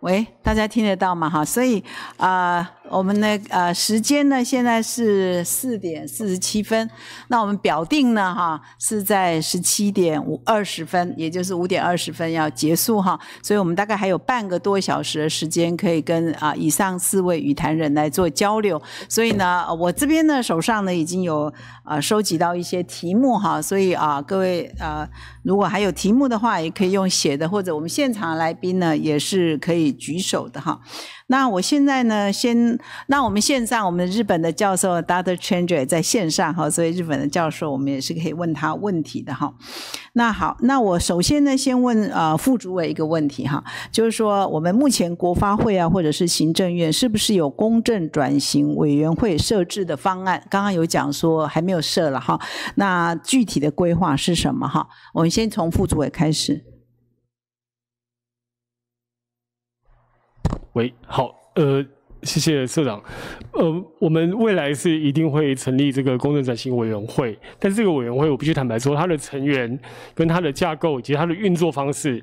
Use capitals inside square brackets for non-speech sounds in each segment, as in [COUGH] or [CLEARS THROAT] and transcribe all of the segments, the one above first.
喂，大家听得到吗？哈，所以，啊。我们呢，呃，时间呢，现在是四点四十七分，那我们表定呢，哈，是在十七点五二十分，也就是五点二十分要结束哈，所以我们大概还有半个多小时的时间可以跟啊以上四位语坛人来做交流，所以呢，我这边呢手上呢已经有啊收集到一些题目哈，所以啊各位啊，如果还有题目的话，也可以用写的，或者我们现场来宾呢也是可以举手的哈。那我现在呢，先那我们线上，我们日本的教授 Dr. Chandra 在线上哈，所以日本的教授我们也是可以问他问题的哈。那好，那我首先呢，先问啊副主委一个问题哈，就是说我们目前国发会啊，或者是行政院，是不是有公正转型委员会设置的方案？刚刚有讲说还没有设了哈，那具体的规划是什么哈？我们先从副主委开始。喂，好，呃，谢谢社长，呃，我们未来是一定会成立这个公能转型委员会，但这个委员会我必须坦白说，它的成员、跟它的架构以及它的运作方式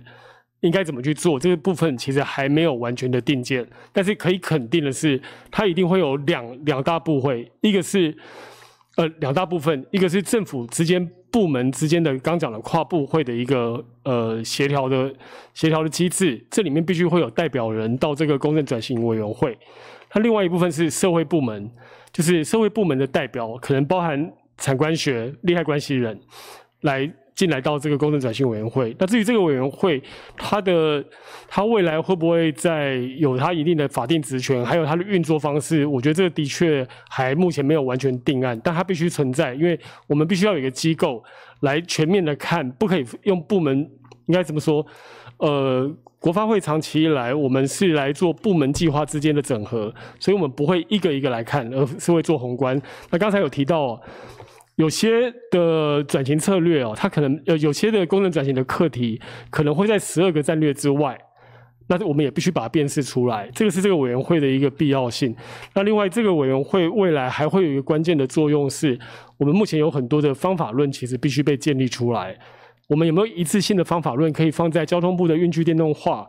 应该怎么去做，这个部分其实还没有完全的定见，但是可以肯定的是，它一定会有两两大部会，一个是。呃，两大部分，一个是政府之间部门之间的刚讲的跨部会的一个呃协调的协调的机制，这里面必须会有代表人到这个公正转型委员会。它另外一部分是社会部门，就是社会部门的代表，可能包含产官学利害关系人来。进来到这个公程转型委员会。那至于这个委员会，它的它未来会不会在有它一定的法定职权，还有它的运作方式，我觉得这个的确还目前没有完全定案，但它必须存在，因为我们必须要有一个机构来全面的看，不可以用部门应该怎么说？呃，国发会长期以来我们是来做部门计划之间的整合，所以我们不会一个一个来看，而是会做宏观。那刚才有提到。有些的转型策略哦，它可能呃有些的功能转型的课题可能会在十二个战略之外，那我们也必须把它辨识出来。这个是这个委员会的一个必要性。那另外，这个委员会未来还会有一个关键的作用，是我们目前有很多的方法论其实必须被建立出来。我们有没有一次性的方法论可以放在交通部的运具电动化？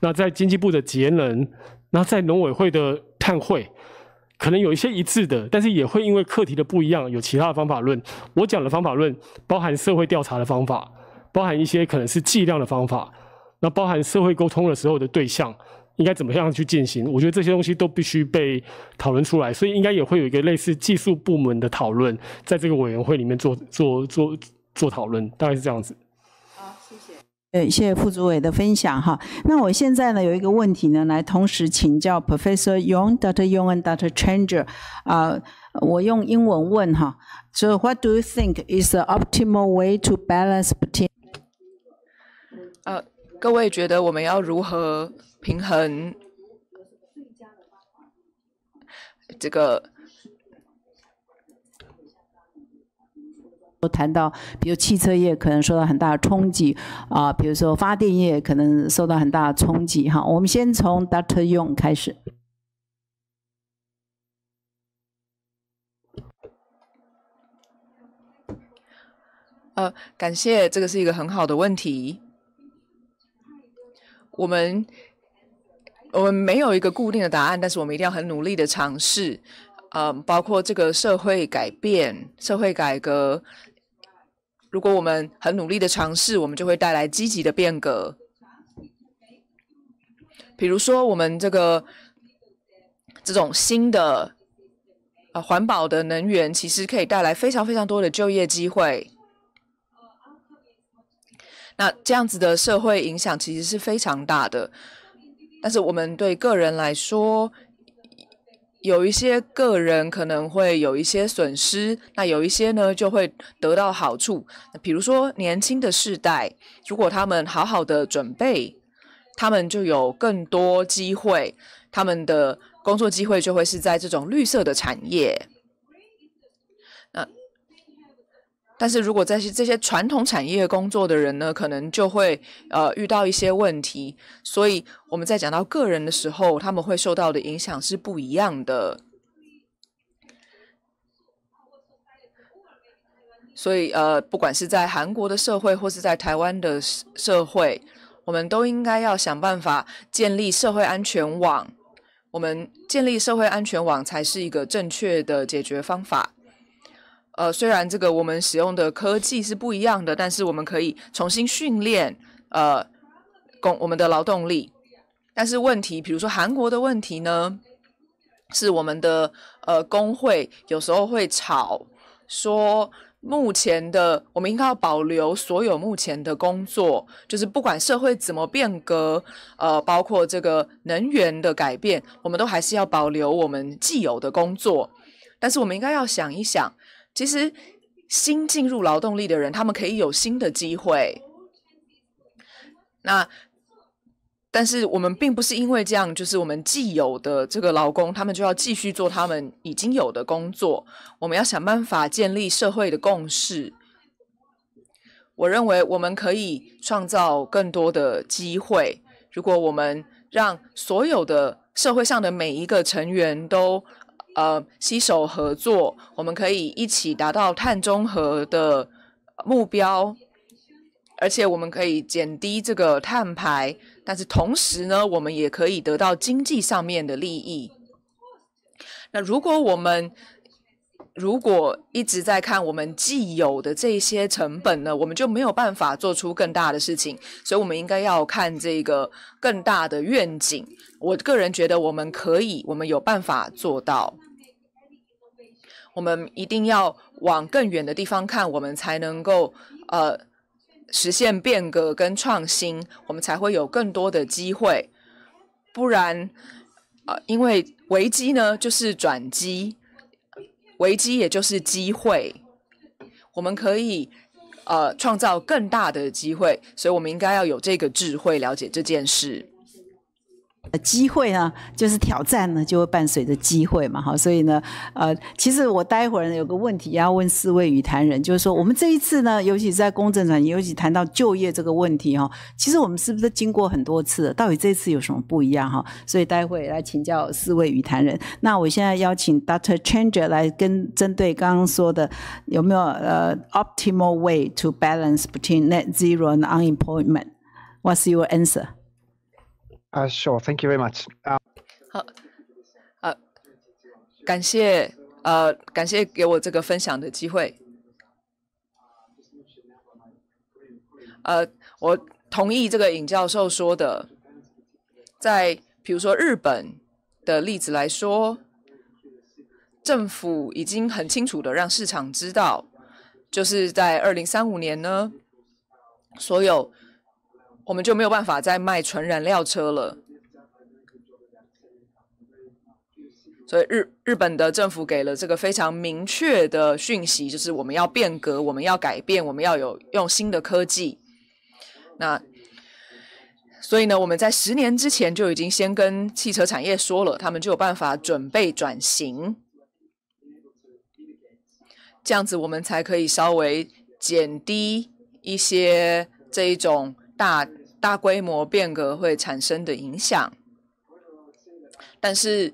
那在经济部的节能？那在农委会的碳汇？可能有一些一致的，但是也会因为课题的不一样，有其他的方法论。我讲的方法论包含社会调查的方法，包含一些可能是计量的方法。那包含社会沟通的时候的对象应该怎么样去进行？我觉得这些东西都必须被讨论出来，所以应该也会有一个类似技术部门的讨论，在这个委员会里面做做做做讨论，大概是这样子。谢谢副主委的分享哈。那我现在呢，有一个问题呢，来同时请教 Professor Yong、Dr. Yong a n Dr. d c h a n g e r 啊，我用英文问哈，So What do you think is the optimal way to balance between？呃，各位觉得我们要如何平衡这个？谈到，比如汽车业可能受到很大的冲击啊，比如说发电业可能受到很大的冲击哈。我们先从 Dr. Yong 开始。呃，感谢，这个是一个很好的问题。我们我们没有一个固定的答案，但是我们一定要很努力的尝试。嗯，包括这个社会改变、社会改革。如果我们很努力的尝试，我们就会带来积极的变革。比如说，我们这个这种新的啊环保的能源，其实可以带来非常非常多的就业机会。那这样子的社会影响其实是非常大的，但是我们对个人来说，有一些个人可能会有一些损失，那有一些呢就会得到好处。那比如说年轻的世代，如果他们好好的准备，他们就有更多机会，他们的工作机会就会是在这种绿色的产业。但是如果在这些传统产业工作的人呢，可能就会呃遇到一些问题，所以我们在讲到个人的时候，他们会受到的影响是不一样的。所以呃，不管是在韩国的社会，或是在台湾的社会，我们都应该要想办法建立社会安全网。我们建立社会安全网才是一个正确的解决方法。呃，虽然这个我们使用的科技是不一样的，但是我们可以重新训练，呃，工我们的劳动力。但是问题，比如说韩国的问题呢，是我们的呃工会有时候会吵说，目前的我们应该要保留所有目前的工作，就是不管社会怎么变革，呃，包括这个能源的改变，我们都还是要保留我们既有的工作。但是我们应该要想一想。其实，新进入劳动力的人，他们可以有新的机会。那，但是我们并不是因为这样，就是我们既有的这个劳工，他们就要继续做他们已经有的工作。我们要想办法建立社会的共识。我认为我们可以创造更多的机会，如果我们让所有的社会上的每一个成员都。呃，携手合作，我们可以一起达到碳中和的目标，而且我们可以减低这个碳排。但是同时呢，我们也可以得到经济上面的利益。那如果我们如果一直在看我们既有的这些成本呢，我们就没有办法做出更大的事情。所以，我们应该要看这个更大的愿景。我个人觉得，我们可以，我们有办法做到。我们一定要往更远的地方看，我们才能够呃实现变革跟创新，我们才会有更多的机会。不然，呃，因为危机呢就是转机，危机也就是机会，我们可以呃创造更大的机会，所以我们应该要有这个智慧，了解这件事。机会呢，就是挑战呢，就会伴随着机会嘛，哈，所以呢，呃，其实我待会儿有个问题要问四位语坛人，就是说我们这一次呢，尤其是在公正上，尤其谈到就业这个问题，哈，其实我们是不是经过很多次，到底这次有什么不一样，哈？所以待会来请教四位语坛人。那我现在邀请 Dr. Changer 来跟针对刚刚说的，有没有呃 optimal way to balance between net zero and unemployment？What's your answer？啊，sure，thank you very much。好，呃，感谢，呃，感谢给我这个分享的机会。呃，我同意这个尹教授说的，在比如说日本的例子来说，政府已经很清楚的让市场知道，就是在二零三五年呢，所有。我们就没有办法再卖纯燃料车了，所以日日本的政府给了这个非常明确的讯息，就是我们要变革，我们要改变，我们要有用新的科技。那所以呢，我们在十年之前就已经先跟汽车产业说了，他们就有办法准备转型，这样子我们才可以稍微减低一些这一种。大大规模变革会产生的影响，但是，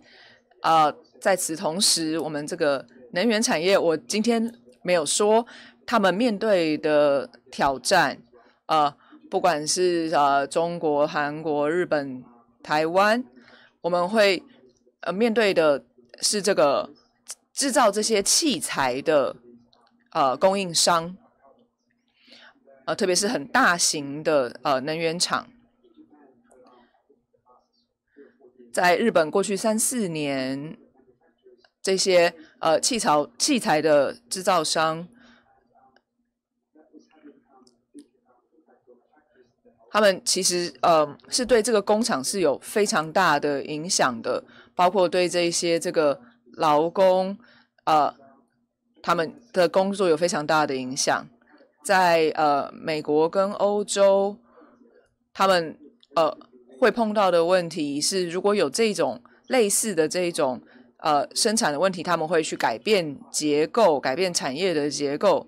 呃，在此同时，我们这个能源产业，我今天没有说他们面对的挑战，呃，不管是呃中国、韩国、日本、台湾，我们会呃面对的是这个制造这些器材的呃供应商。呃，特别是很大型的呃能源厂，在日本过去三四年，这些呃气槽器材的制造商，他们其实呃是对这个工厂是有非常大的影响的，包括对这些这个劳工呃他们的工作有非常大的影响。在呃，美国跟欧洲，他们呃会碰到的问题是，如果有这种类似的这一种呃生产的问题，他们会去改变结构，改变产业的结构。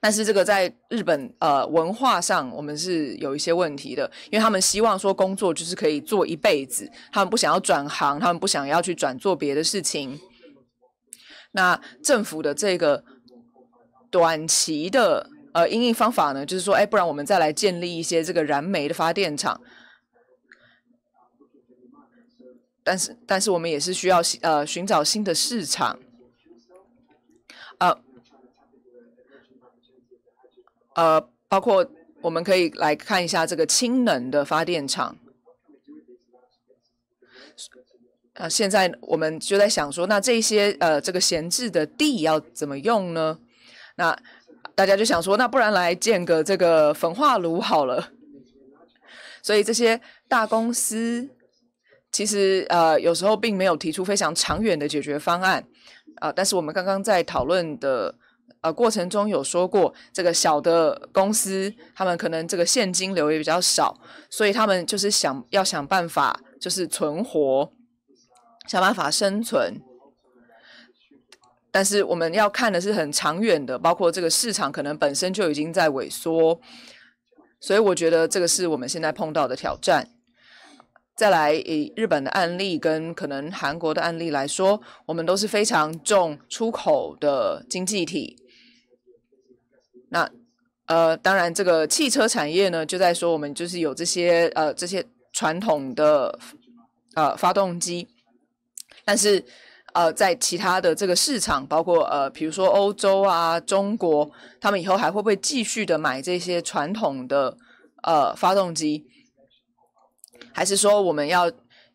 但是这个在日本呃文化上，我们是有一些问题的，因为他们希望说工作就是可以做一辈子，他们不想要转行，他们不想要去转做别的事情。那政府的这个。短期的呃应用方法呢，就是说，哎，不然我们再来建立一些这个燃煤的发电厂。但是，但是我们也是需要呃寻找新的市场。呃呃，包括我们可以来看一下这个氢能的发电厂。啊，现在我们就在想说，那这些呃这个闲置的地要怎么用呢？那大家就想说，那不然来建个这个焚化炉好了。所以这些大公司其实呃有时候并没有提出非常长远的解决方案啊。但是我们刚刚在讨论的呃过程中有说过，这个小的公司他们可能这个现金流也比较少，所以他们就是想要想办法就是存活，想办法生存。但是我们要看的是很长远的，包括这个市场可能本身就已经在萎缩，所以我觉得这个是我们现在碰到的挑战。再来，以日本的案例跟可能韩国的案例来说，我们都是非常重出口的经济体。那呃，当然这个汽车产业呢，就在说我们就是有这些呃这些传统的呃发动机，但是。呃，在其他的这个市场，包括呃，比如说欧洲啊、中国，他们以后还会不会继续的买这些传统的呃发动机？还是说我们要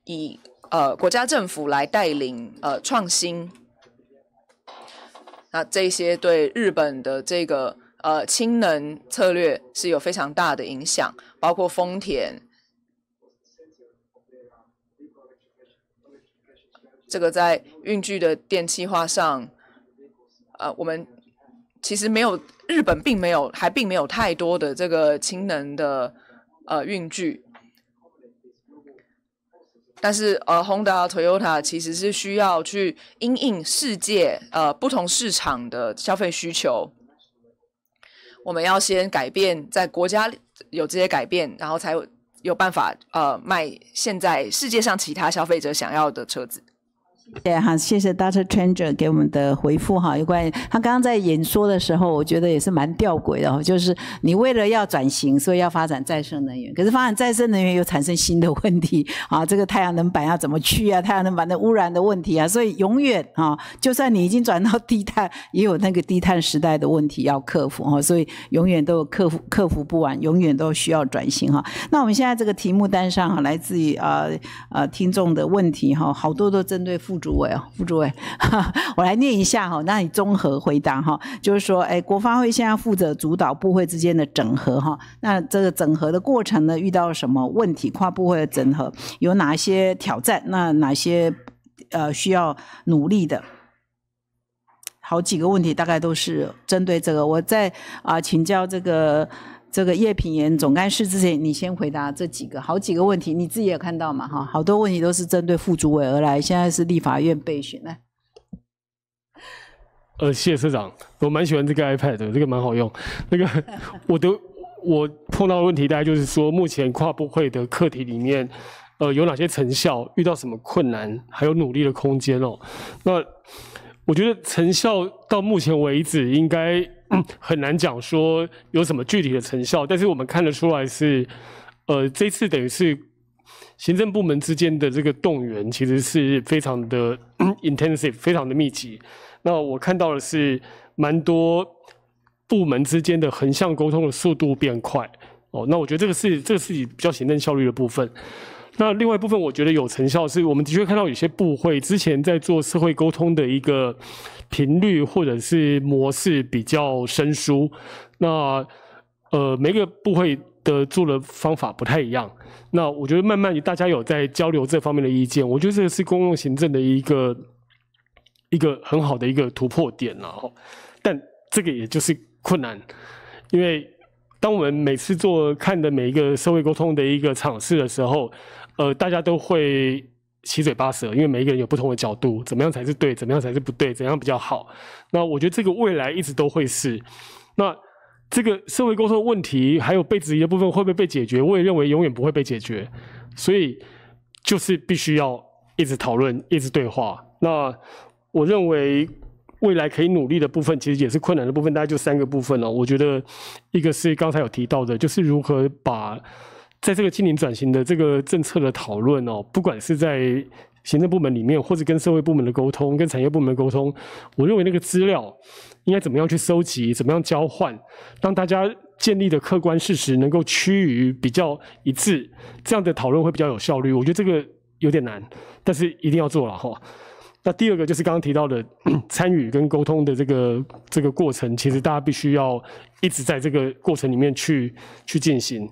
以呃国家政府来带领呃创新？那这些对日本的这个呃氢能策略是有非常大的影响，包括丰田。这个在运具的电气化上，呃，我们其实没有，日本并没有，还并没有太多的这个氢能的呃运具。但是呃，Honda、Toyota 其实是需要去因应世界呃不同市场的消费需求。我们要先改变在国家有这些改变，然后才有有办法呃卖现在世界上其他消费者想要的车子。对哈，谢谢 d c t r Tranger 给我们的回复哈。有关他刚刚在演说的时候，我觉得也是蛮吊诡的哦。就是你为了要转型，所以要发展再生能源，可是发展再生能源又产生新的问题啊。这个太阳能板要怎么去啊？太阳能板的污染的问题啊。所以永远啊，就算你已经转到低碳，也有那个低碳时代的问题要克服哈。所以永远都克服克服不完，永远都需要转型哈。那我们现在这个题目单上哈，来自于呃呃听众的问题哈，好多都针对负。副主委哦，副主委，[LAUGHS] 我来念一下哈，那你综合回答哈，就是说，哎，国发会现在负责主导部会之间的整合哈，那这个整合的过程呢，遇到什么问题？跨部会的整合有哪些挑战？那哪些呃需要努力的？好几个问题，大概都是针对这个，我再啊请教这个。这个叶品言总干事，之前你先回答这几个好几个问题，你自己也看到嘛，哈，好多问题都是针对副主委而来。现在是立法院备选呢。呃，谢社长，我蛮喜欢这个 iPad，的，这个蛮好用。[LAUGHS] 那个，我的我碰到的问题，大概就是说，目前跨部会的课题里面，呃，有哪些成效？遇到什么困难？还有努力的空间哦。那我觉得成效到目前为止应该。很难讲说有什么具体的成效，但是我们看得出来是，呃，这次等于是行政部门之间的这个动员，其实是非常的 [CLEARS THROAT] intensive，非常的密集。那我看到的是蛮多部门之间的横向沟通的速度变快。哦，那我觉得这个是这个是以比较行政效率的部分。那另外一部分，我觉得有成效是我们的确看到有些部会之前在做社会沟通的一个频率或者是模式比较生疏，那呃每个部会的做的方法不太一样。那我觉得慢慢大家有在交流这方面的意见，我觉得这是公共行政的一个一个很好的一个突破点了后但这个也就是困难，因为当我们每次做看的每一个社会沟通的一个尝试的时候。呃，大家都会七嘴八舌，因为每一个人有不同的角度，怎么样才是对，怎么样才是不对，怎样比较好。那我觉得这个未来一直都会是。那这个社会沟通问题还有被质疑的部分会不会被解决？我也认为永远不会被解决。所以就是必须要一直讨论，一直对话。那我认为未来可以努力的部分，其实也是困难的部分，大概就三个部分了。我觉得一个是刚才有提到的，就是如何把。在这个经营转型的这个政策的讨论哦，不管是在行政部门里面，或者跟社会部门的沟通，跟产业部门沟通，我认为那个资料应该怎么样去收集，怎么样交换，让大家建立的客观事实能够趋于比较一致，这样的讨论会比较有效率。我觉得这个有点难，但是一定要做了哈。那第二个就是刚刚提到的参与跟沟通的这个这个过程，其实大家必须要一直在这个过程里面去去进行。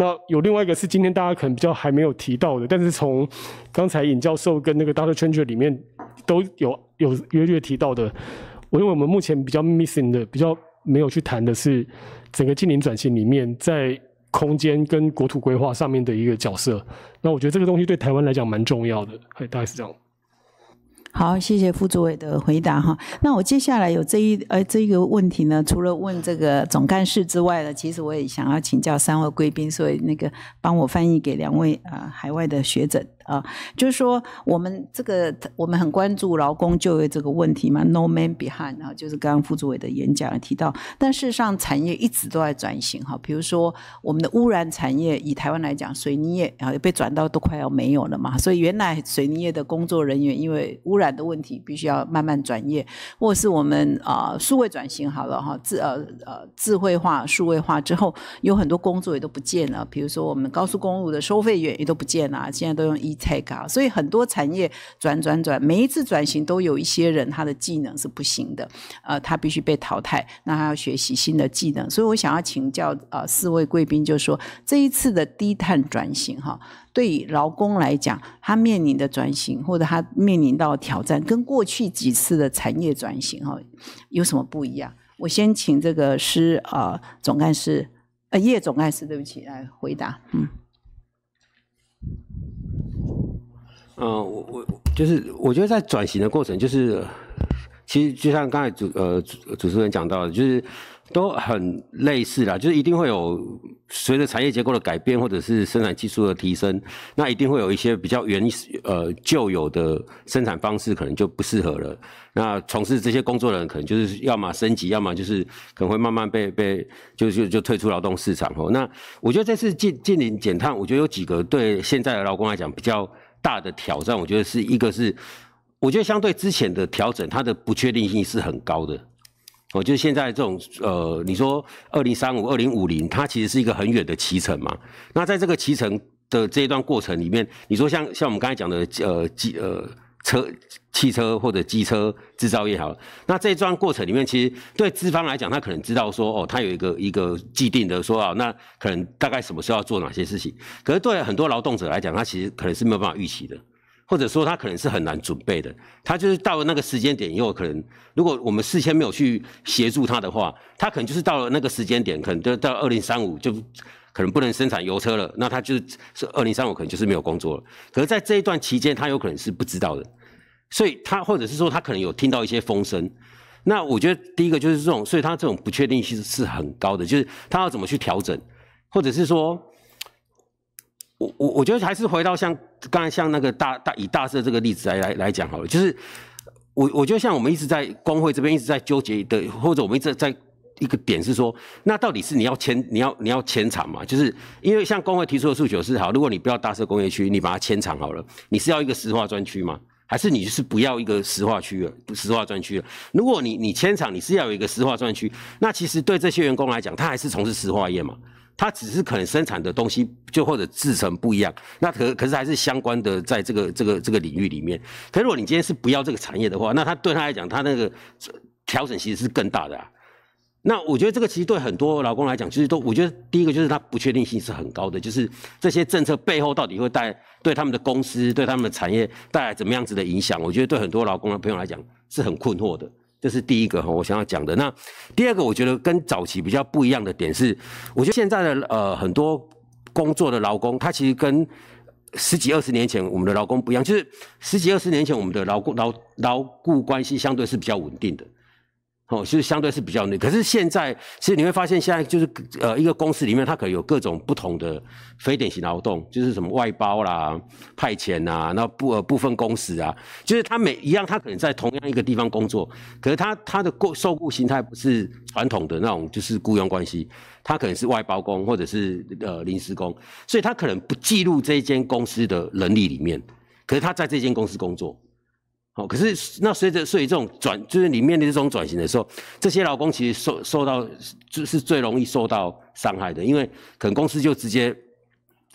那有另外一个是今天大家可能比较还没有提到的，但是从刚才尹教授跟那个 Dr. t Chenger 里面都有有约略提到的。我认为我们目前比较 missing 的、比较没有去谈的是整个近邻转型里面在空间跟国土规划上面的一个角色。那我觉得这个东西对台湾来讲蛮重要的，大概是这样。好，谢谢副主委的回答哈。那我接下来有这一呃这个问题呢，除了问这个总干事之外呢，其实我也想要请教三位贵宾，所以那个帮我翻译给两位啊海外的学者。啊，就是说我们这个我们很关注劳工就业这个问题嘛，No man behind。啊，就是刚刚副主伟的演讲也提到，但事实上产业一直都在转型哈，比如说我们的污染产业，以台湾来讲，水泥业啊也被转到都快要没有了嘛，所以原来水泥业的工作人员因为污染的问题，必须要慢慢转业，或是我们啊数位转型好了哈智呃呃智慧化数位化之后，有很多工作也都不见了，比如说我们高速公路的收费员也都不见了，现在都用一。太高，所以很多产业转转转，每一次转型都有一些人他的技能是不行的，呃，他必须被淘汰，那他要学习新的技能。所以我想要请教呃四位贵宾，就是说这一次的低碳转型哈，对劳工来讲，他面临的转型或者他面临到挑战，跟过去几次的产业转型哈有什么不一样？我先请这个师呃总干事呃叶总干事，对不起，来回答，嗯。嗯，我我就是我觉得在转型的过程，就是其实就像刚才主呃主持人讲到的，就是都很类似啦，就是一定会有随着产业结构的改变或者是生产技术的提升，那一定会有一些比较原呃旧有的生产方式可能就不适合了。那从事这些工作的人，可能就是要么升级，要么就是可能会慢慢被被就就就退出劳动市场哦。那我觉得这次进进令减碳，我觉得有几个对现在的劳工来讲比较。大的挑战，我觉得是一个是，我觉得相对之前的调整，它的不确定性是很高的。我就得现在这种呃，你说二零三五、二零五零，它其实是一个很远的骑程嘛。那在这个骑程的这一段过程里面，你说像像我们刚才讲的呃呃。车、汽车或者机车制造业好，那这一段过程里面，其实对资方来讲，他可能知道说，哦，他有一个一个既定的说啊，那可能大概什么时候要做哪些事情。可是对很多劳动者来讲，他其实可能是没有办法预期的，或者说他可能是很难准备的。他就是到了那个时间点以后，可能如果我们事先没有去协助他的话，他可能就是到了那个时间点，可能就到二零三五就可能不能生产油车了，那他就是二零三五可能就是没有工作了。可是，在这一段期间，他有可能是不知道的。所以他或者是说他可能有听到一些风声，那我觉得第一个就是这种，所以他这种不确定性是很高的，就是他要怎么去调整，或者是说，我我我觉得还是回到像刚才像那个大大以大社这个例子来来来讲好了，就是我我就像我们一直在工会这边一直在纠结的，或者我们一直在一个点是说，那到底是你要迁你要你要迁厂嘛？就是因为像工会提出的诉求是好，如果你不要大社工业区，你把它迁厂好了，你是要一个石化专区吗？还是你是不要一个石化区了，石化专区了。如果你你迁厂，你是要有一个石化专区。那其实对这些员工来讲，他还是从事石化业嘛，他只是可能生产的东西就或者制成不一样。那可可是还是相关的，在这个这个这个领域里面。可如果你今天是不要这个产业的话，那他对他来讲，他那个调整其实是更大的。那我觉得这个其实对很多劳工来讲，其实都我觉得第一个就是它不确定性是很高的，就是这些政策背后到底会带对他们的公司、对他们的产业带来怎么样子的影响？我觉得对很多劳工的朋友来讲是很困惑的，这是第一个哈，我想要讲的。那第二个，我觉得跟早期比较不一样的点是，我觉得现在的呃很多工作的劳工，他其实跟十几二十年前我们的劳工不一样，就是十几二十年前我们的劳工劳劳雇关系相对是比较稳定的。哦，就是相对是比较那，可是现在其实你会发现，现在就是呃，一个公司里面它可能有各种不同的非典型劳动，就是什么外包啦、派遣啊，那部呃部分公司啊，就是他每一样，他可能在同样一个地方工作，可是他他的雇受雇形态不是传统的那种，就是雇佣关系，他可能是外包工或者是呃临时工，所以他可能不记入这间公司的能力里面，可是他在这间公司工作。哦，可是那随着所以这种转，就是你面临这种转型的时候，这些劳工其实受受到就是最容易受到伤害的，因为可能公司就直接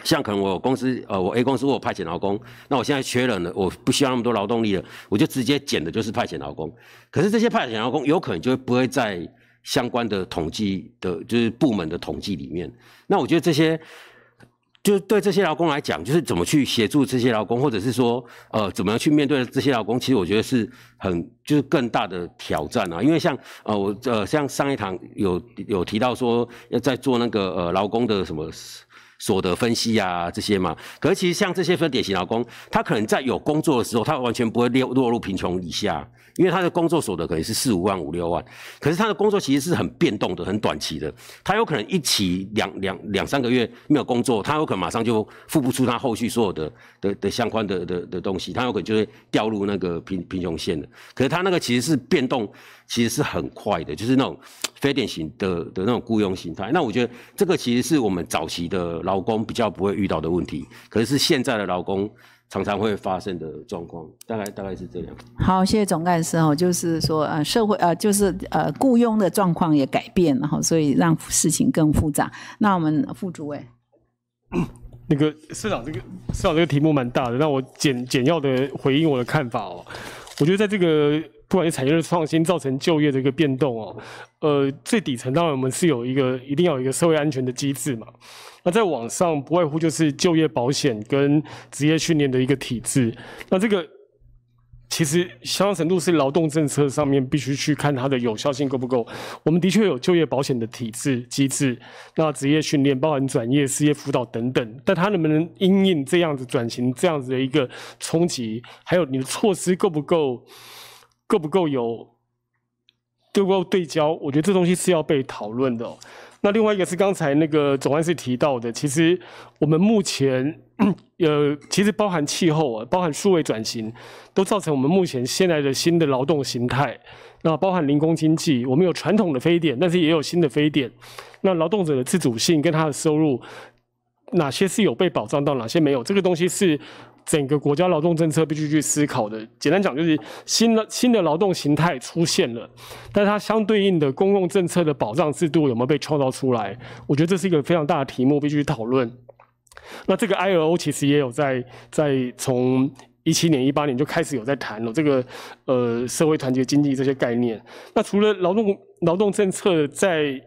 像可能我公司呃我 A 公司我派遣劳工，那我现在缺人了，我不需要那么多劳动力了，我就直接减的就是派遣劳工。可是这些派遣劳工有可能就不会在相关的统计的，就是部门的统计里面。那我觉得这些。就对这些劳工来讲，就是怎么去协助这些劳工，或者是说，呃，怎么样去面对这些劳工？其实我觉得是很就是更大的挑战啊，因为像呃我呃像上一堂有有提到说，要在做那个呃劳工的什么。所得分析呀，这些嘛，可是其实像这些分典型劳工，他可能在有工作的时候，他完全不会落落入贫穷以下，因为他的工作所得可能是四五万五六万，可是他的工作其实是很变动的、很短期的，他有可能一起两两两三个月没有工作，他有可能马上就付不出他后续所有的的的相关的的的东西，他有可能就会掉入那个贫贫穷线的。可是他那个其实是变动，其实是很快的，就是那种非典型的的那种雇佣形态。那我觉得这个其实是我们早期的。老公比较不会遇到的问题，可是现在的老公常常会发生的状况，大概大概是这样。好，谢谢总干事哦，就是说呃，社会呃，就是呃，雇佣的状况也改变了哈，所以让事情更复杂。那我们副主委，[COUGHS] 那个市长，这个市长这个题目蛮大的，那我简简要的回应我的看法哦，我觉得在这个。不管是产业的创新造成就业的一个变动哦，呃，最底层当然我们是有一个一定要有一个社会安全的机制嘛。那在网上不外乎就是就业保险跟职业训练的一个体制。那这个其实相当程度是劳动政策上面必须去看它的有效性够不够。我们的确有就业保险的体制机制，那职业训练包含转业、失业辅导等等，但它能不能因应这样子转型这样子的一个冲击？还有你的措施够不够？够不够有？够不够对焦？我觉得这东西是要被讨论的。那另外一个是刚才那个总干事提到的，其实我们目前，[COUGHS] 呃，其实包含气候啊，包含数位转型，都造成我们目前现在的新的劳动形态。那包含零工经济，我们有传统的非典，但是也有新的非典。那劳动者的自主性跟他的收入，哪些是有被保障到，哪些没有？这个东西是。整个国家劳动政策必须去思考的，简单讲就是新的新的劳动形态出现了，但是它相对应的公共政策的保障制度有没有被创造出来？我觉得这是一个非常大的题目，必须讨论。那这个 ILO 其实也有在在从一七年一八年就开始有在谈了这个呃社会团结经济这些概念。那除了劳动劳动政策在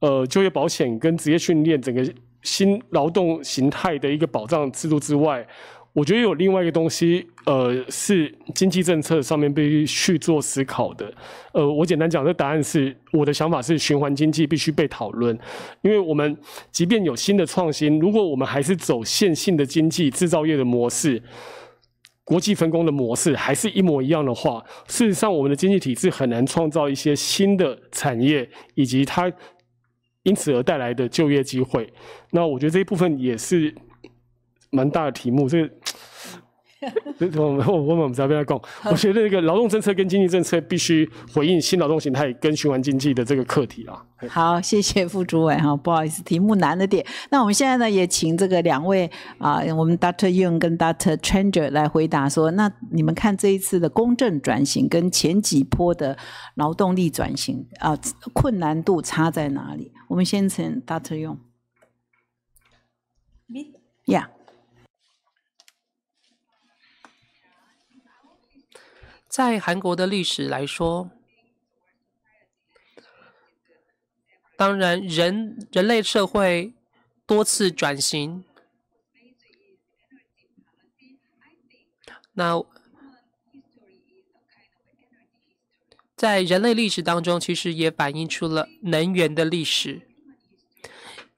呃就业保险跟职业训练整个新劳动形态的一个保障制度之外，我觉得有另外一个东西，呃，是经济政策上面必须去做思考的。呃，我简单讲，这答案是我的想法是，循环经济必须被讨论，因为我们即便有新的创新，如果我们还是走线性的经济、制造业的模式、国际分工的模式，还是一模一样的话，事实上我们的经济体制很难创造一些新的产业以及它因此而带来的就业机会。那我觉得这一部分也是。蛮大的题目，这个，这 [LAUGHS] 我我们不要跟他讲。我觉得这个劳动政策跟经济政策必须回应新劳动形态跟循环经济的这个课题啊。好，谢谢副主委哈，[LAUGHS] 不好意思，题目难了点。那我们现在呢，也请这个两位啊，我们 Dr. Young 跟 Dr. Changer 来回答说，那你们看这一次的公正转型跟前几波的劳动力转型啊，困难度差在哪里？我们先请 Dr. Young。Yeah. 在韩国的历史来说，当然人人类社会多次转型。那在人类历史当中，其实也反映出了能源的历史。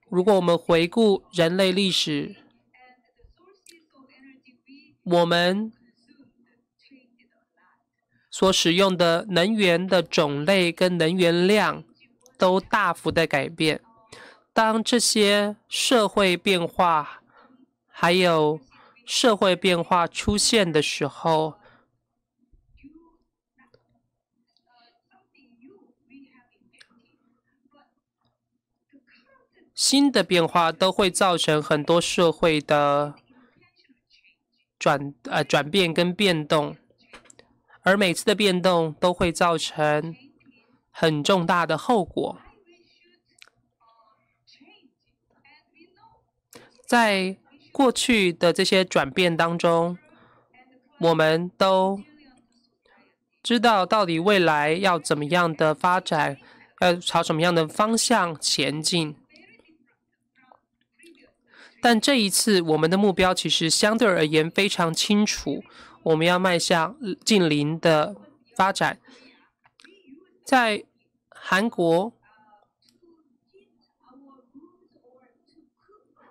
如果我们回顾人类历史，我们。所使用的能源的种类跟能源量都大幅的改变。当这些社会变化还有社会变化出现的时候，新的变化都会造成很多社会的转呃转变跟变动。而每次的变动都会造成很重大的后果。在过去的这些转变当中，我们都知道到底未来要怎么样的发展，要朝什么样的方向前进。但这一次，我们的目标其实相对而言非常清楚。我们要迈向近邻的发展。在韩国，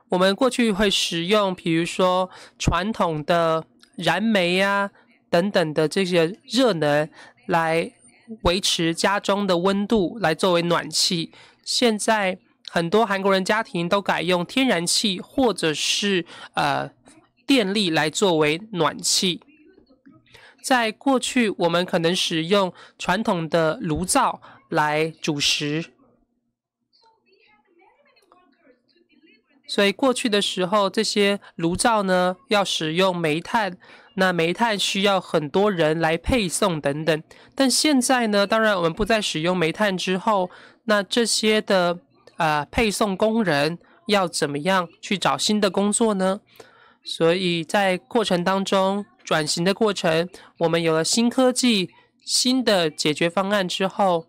我们过去会使用，比如说传统的燃煤呀等等的这些热能来维持家中的温度，来作为暖气。现在很多韩国人家庭都改用天然气或者是呃电力来作为暖气。在过去，我们可能使用传统的炉灶来煮食，所以过去的时候，这些炉灶呢要使用煤炭，那煤炭需要很多人来配送等等。但现在呢，当然我们不再使用煤炭之后，那这些的啊配送工人要怎么样去找新的工作呢？所以在过程当中。转型的过程，我们有了新科技、新的解决方案之后，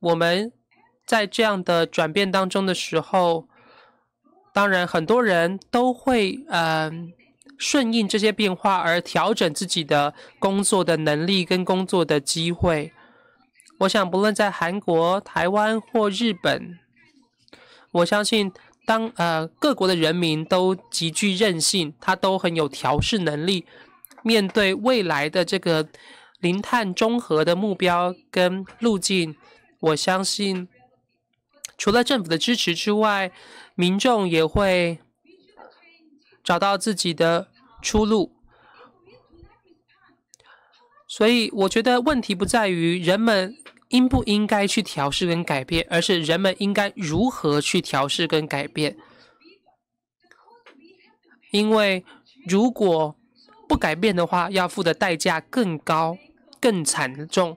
我们在这样的转变当中的时候，当然很多人都会嗯顺应这些变化而调整自己的工作的能力跟工作的机会。我想，不论在韩国、台湾或日本，我相信当呃各国的人民都极具韧性，他都很有调试能力。面对未来的这个零碳中和的目标跟路径，我相信除了政府的支持之外，民众也会找到自己的出路。所以，我觉得问题不在于人们应不应该去调试跟改变，而是人们应该如何去调试跟改变。因为如果不改变的话，要付的代价更高、更惨重，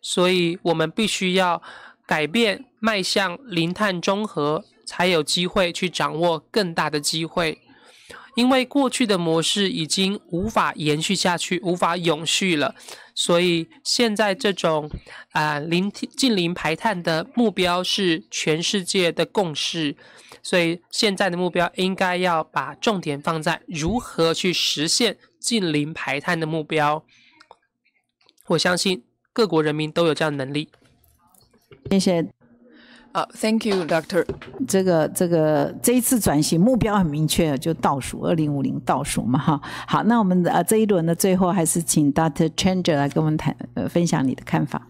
所以我们必须要改变，迈向零碳中和，才有机会去掌握更大的机会。因为过去的模式已经无法延续下去，无法永续了，所以现在这种啊零近零排碳的目标是全世界的共识，所以现在的目标应该要把重点放在如何去实现。近零排碳的目标，我相信各国人民都有这样能力。谢谢。啊，Thank you, Doctor。这个这个，这一次转型目标很明确，就倒数二零五零倒数嘛，哈。好，那我们呃这一轮的最后还是请 Doctor Changer 来跟我们谈，呃，分享你的看法。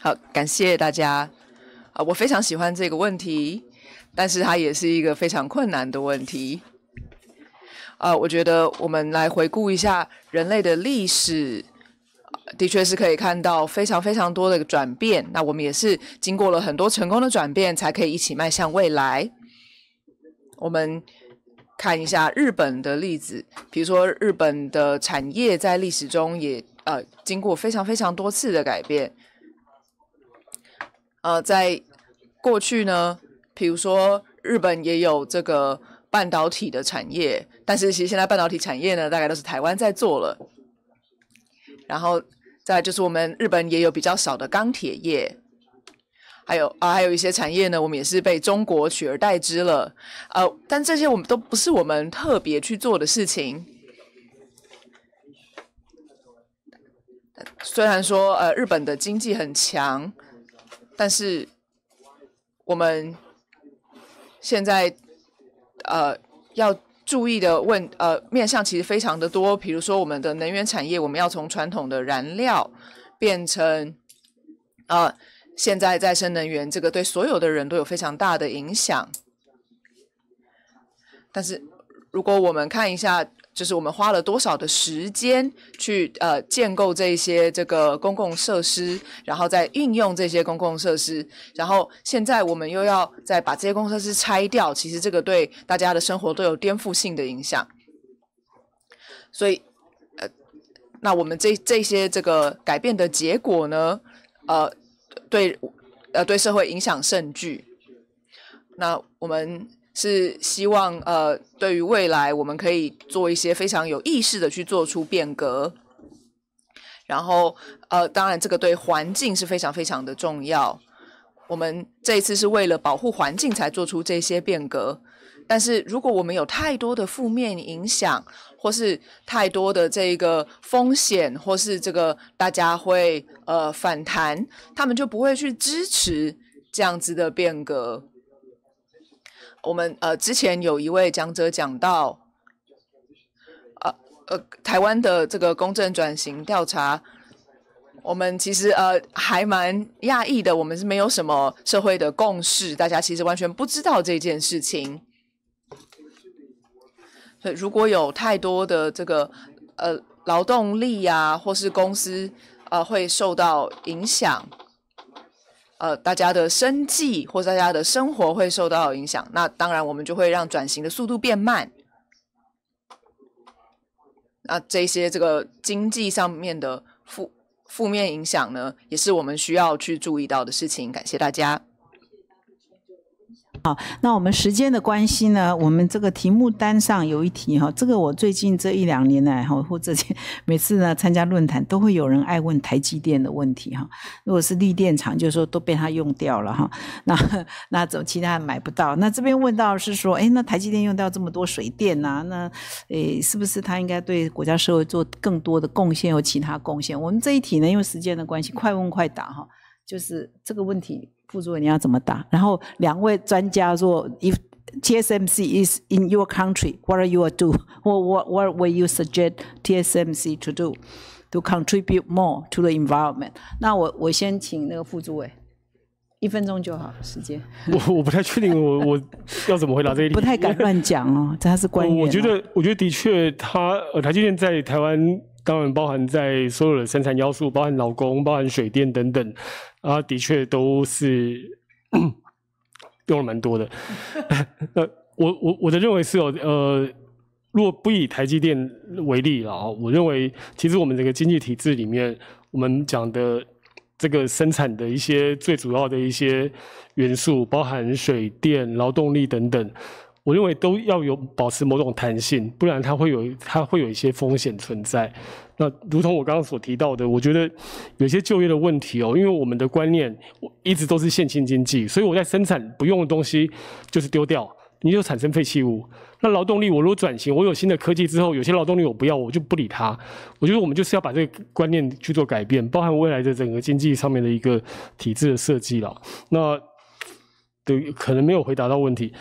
好，感谢大家。啊，我非常喜欢这个问题。但是它也是一个非常困难的问题，啊，我觉得我们来回顾一下人类的历史，的确是可以看到非常非常多的转变。那我们也是经过了很多成功的转变，才可以一起迈向未来。我们看一下日本的例子，比如说日本的产业在历史中也呃经过非常非常多次的改变，呃，在过去呢。比如说，日本也有这个半导体的产业，但是其实现在半导体产业呢，大概都是台湾在做了。然后再就是，我们日本也有比较少的钢铁业，还有啊，还有一些产业呢，我们也是被中国取而代之了。呃，但这些我们都不是我们特别去做的事情。虽然说，呃，日本的经济很强，但是我们。现在，呃，要注意的问，呃，面向其实非常的多。比如说，我们的能源产业，我们要从传统的燃料变成呃现在再生能源，这个对所有的人都有非常大的影响。但是，如果我们看一下，就是我们花了多少的时间去呃建构这些这个公共设施，然后再运用这些公共设施，然后现在我们又要再把这些公共设施拆掉，其实这个对大家的生活都有颠覆性的影响。所以呃，那我们这这些这个改变的结果呢，呃，对呃对社会影响甚巨。那我们。是希望呃，对于未来我们可以做一些非常有意识的去做出变革，然后呃，当然这个对环境是非常非常的重要。我们这一次是为了保护环境才做出这些变革，但是如果我们有太多的负面影响，或是太多的这个风险，或是这个大家会呃反弹，他们就不会去支持这样子的变革。我们呃之前有一位讲者讲到，呃呃台湾的这个公正转型调查，我们其实呃还蛮讶异的，我们是没有什么社会的共识，大家其实完全不知道这件事情。对，如果有太多的这个呃劳动力呀，或是公司呃会受到影响。呃，大家的生计或者大家的生活会受到影响，那当然我们就会让转型的速度变慢。那这些这个经济上面的负负面影响呢，也是我们需要去注意到的事情。感谢大家。好，那我们时间的关系呢？我们这个题目单上有一题哈，这个我最近这一两年呢，哈或者每次呢参加论坛，都会有人爱问台积电的问题哈。如果是绿电厂，就说都被他用掉了哈。那那怎么其他买不到？那这边问到是说，哎，那台积电用掉这么多水电呐？那诶，是不是他应该对国家社会做更多的贡献，或其他贡献？我们这一题呢，因为时间的关系，快问快答哈，就是这个问题。副主委，你要怎么答？然后两位专家说，If TSMC is in your country, what are you do? What what what will you suggest TSMC to do to contribute more to the environment？那我我先请那个副主委，一分钟就好时间。我我不太确定，我我要怎么回答这个？不太敢乱讲哦，这还是观念。我觉得我觉得的确，他他今天在台湾，当然包含在所有的生产要素，包含劳工，包含水电等等。啊，的确都是用了蛮多的。[LAUGHS] 呃，我我我的认为是哦，呃，如果不以台积电为例了啊，我认为其实我们这个经济体制里面，我们讲的这个生产的一些最主要的一些元素，包含水电、劳动力等等。我认为都要有保持某种弹性，不然它会有它会有一些风险存在。那如同我刚刚所提到的，我觉得有些就业的问题哦，因为我们的观念一直都是现性经济，所以我在生产不用的东西就是丢掉，你就产生废弃物。那劳动力我如果转型，我有新的科技之后，有些劳动力我不要，我就不理它。我觉得我们就是要把这个观念去做改变，包含未来的整个经济上面的一个体制的设计了。那对可能没有回答到问题。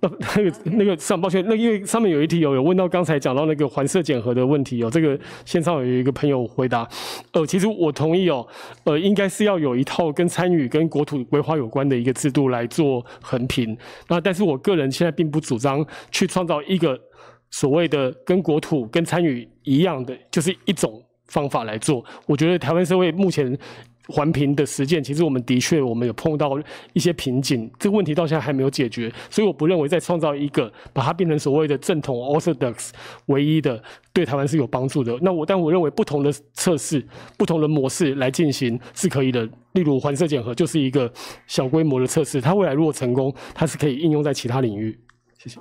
那 [LAUGHS] 那个那个上抱歉，那因为上面有一题哦，有问到刚才讲到那个环色检核的问题哦，这个线上有一个朋友回答，呃，其实我同意哦，呃，应该是要有一套跟参与跟国土规划有关的一个制度来做横评，那但是我个人现在并不主张去创造一个所谓的跟国土跟参与一样的，就是一种方法来做，我觉得台湾社会目前。环评的实践，其实我们的确我们有碰到一些瓶颈，这个问题到现在还没有解决，所以我不认为再创造一个，把它变成所谓的正统 Orthodox 唯一的，对台湾是有帮助的。那我但我认为不同的测试，不同的模式来进行是可以的。例如环色检核就是一个小规模的测试，它未来如果成功，它是可以应用在其他领域。谢谢，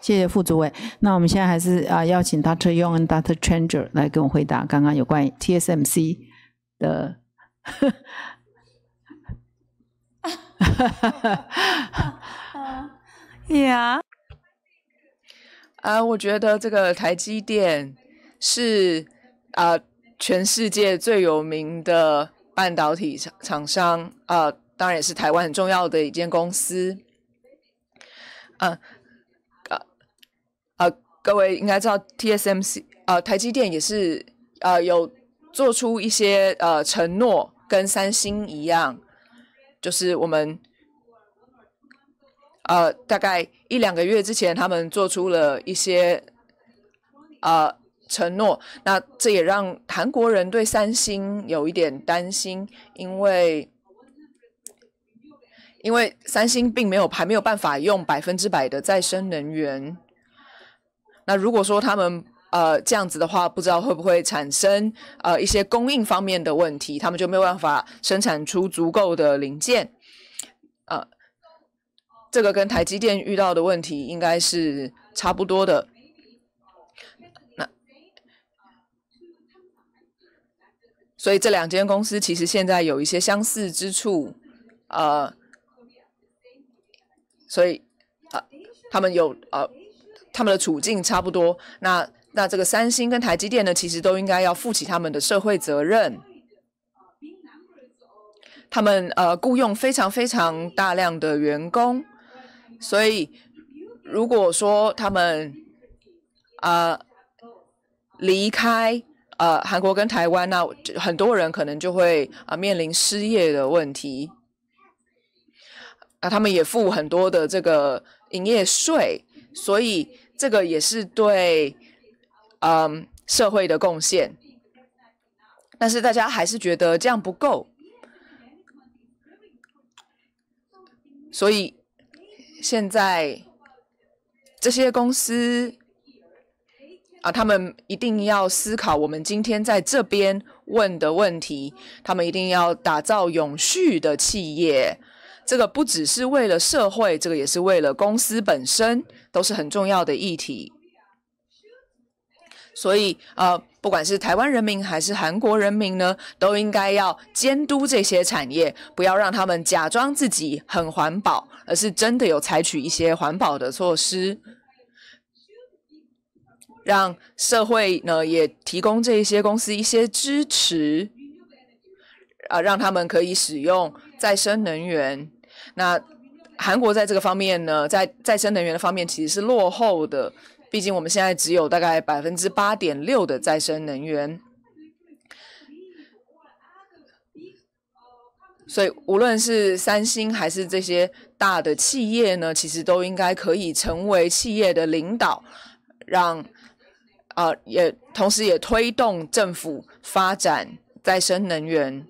谢谢副主委。那我们现在还是啊邀请 Dr. Young、Dr. Changer 来跟我回答刚刚有关于 TSMC 的。哈哈哈哈哈！Yeah，啊，我觉得这个台积电是啊，全世界最有名的半导体厂厂商啊，当然也是台湾很重要的一间公司。嗯，啊啊，各位应该知道 TSMC 啊，台积电也是啊有。做出一些呃承诺，跟三星一样，就是我们呃大概一两个月之前，他们做出了一些呃承诺。那这也让韩国人对三星有一点担心，因为因为三星并没有还没有办法用百分之百的再生能源。那如果说他们呃，这样子的话，不知道会不会产生呃一些供应方面的问题？他们就没有办法生产出足够的零件。呃，这个跟台积电遇到的问题应该是差不多的。那，所以这两间公司其实现在有一些相似之处。呃，所以啊，他们有呃，他们的处境差不多。那那这个三星跟台积电呢，其实都应该要负起他们的社会责任。他们呃雇佣非常非常大量的员工，所以如果说他们啊离开呃韩国跟台湾，那很多人可能就会啊面临失业的问题。啊，他们也付很多的这个营业税，所以这个也是对。嗯，社会的贡献，但是大家还是觉得这样不够，所以现在这些公司啊，他们一定要思考我们今天在这边问的问题，他们一定要打造永续的企业。这个不只是为了社会，这个也是为了公司本身，都是很重要的议题。所以呃，不管是台湾人民还是韩国人民呢，都应该要监督这些产业，不要让他们假装自己很环保，而是真的有采取一些环保的措施，让社会呢也提供这一些公司一些支持，啊，让他们可以使用再生能源。那韩国在这个方面呢，在再生能源的方面其实是落后的。毕竟我们现在只有大概百分之八点六的再生能源，所以无论是三星还是这些大的企业呢，其实都应该可以成为企业的领导，让，啊，也同时也推动政府发展再生能源，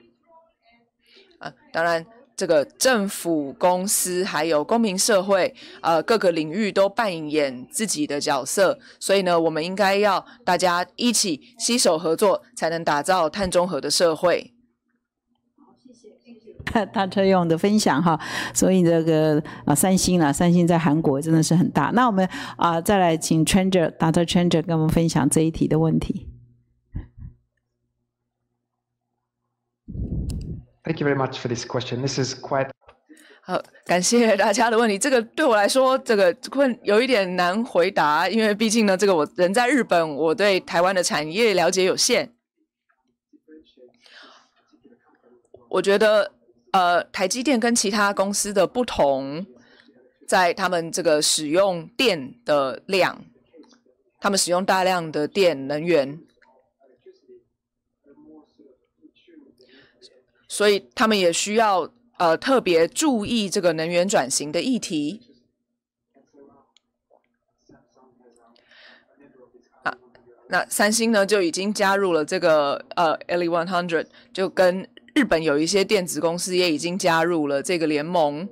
啊，当然。这个政府、公司还有公民社会，呃，各个领域都扮演自己的角色。所以呢，我们应该要大家一起携手合作，才能打造碳中和的社会。好，谢谢，谢谢大车用的分享哈。所以这个啊，三星啦，三星在韩国真的是很大。那我们啊，再来请 changer 大车 changer 跟我们分享这一题的问题。Thank you very much for this question. This is quite [LAUGHS] 好，感谢大家的问题。这个对我来说，这个困有一点难回答，因为毕竟呢，这个我人在日本，我对台湾的产业了解有限。我觉得，呃，台积电跟其他公司的不同，在他们这个使用电的量，他们使用大量的电能源。所以他们也需要呃特别注意这个能源转型的议题啊。那三星呢就已经加入了这个呃 LE100，就跟日本有一些电子公司也已经加入了这个联盟。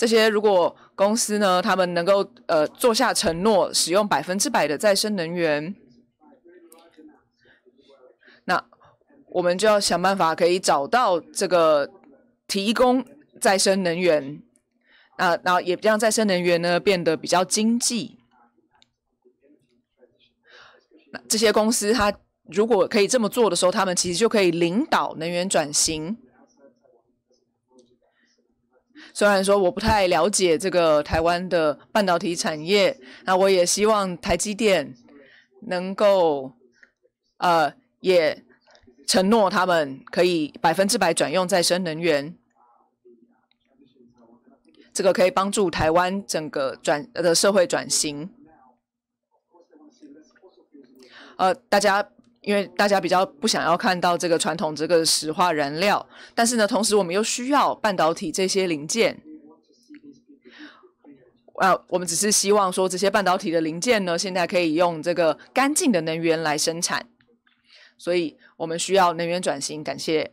这些如果公司呢，他们能够呃做下承诺，使用百分之百的再生能源，那我们就要想办法可以找到这个提供再生能源，那然后也让再生能源呢变得比较经济。这些公司它如果可以这么做的时候，他们其实就可以领导能源转型。虽然说我不太了解这个台湾的半导体产业，那我也希望台积电能够，呃，也承诺他们可以百分之百转用再生能源，这个可以帮助台湾整个转的社会转型。呃，大家。因为大家比较不想要看到这个传统这个石化燃料，但是呢，同时我们又需要半导体这些零件。啊，我们只是希望说这些半导体的零件呢，现在可以用这个干净的能源来生产，所以我们需要能源转型。感谢。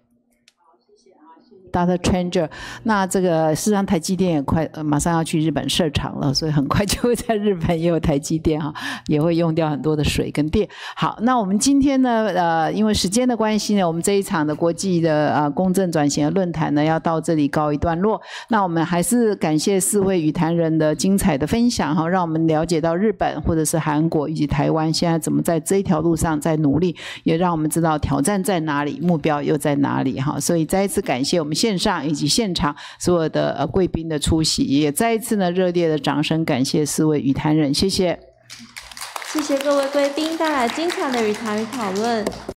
Data changer，那这个事实上台积电也快马上要去日本设厂了，所以很快就会在日本也有台积电哈，[LAUGHS] 也会用掉很多的水跟电。好，那我们今天呢，呃，因为时间的关系呢，我们这一场的国际的啊公正转型论坛呢，要到这里告一段落。那我们还是感谢四位羽坛人的精彩的分享哈，让我们了解到日本或者是韩国以及台湾现在怎么在这一条路上在努力，也让我们知道挑战在哪里，目标又在哪里哈。所以再一次感谢我们。线上以及现场所有的呃贵宾的出席，也再一次呢热烈的掌声感谢四位语坛人，谢谢，谢谢各位贵宾带来精彩的语坛与讨论。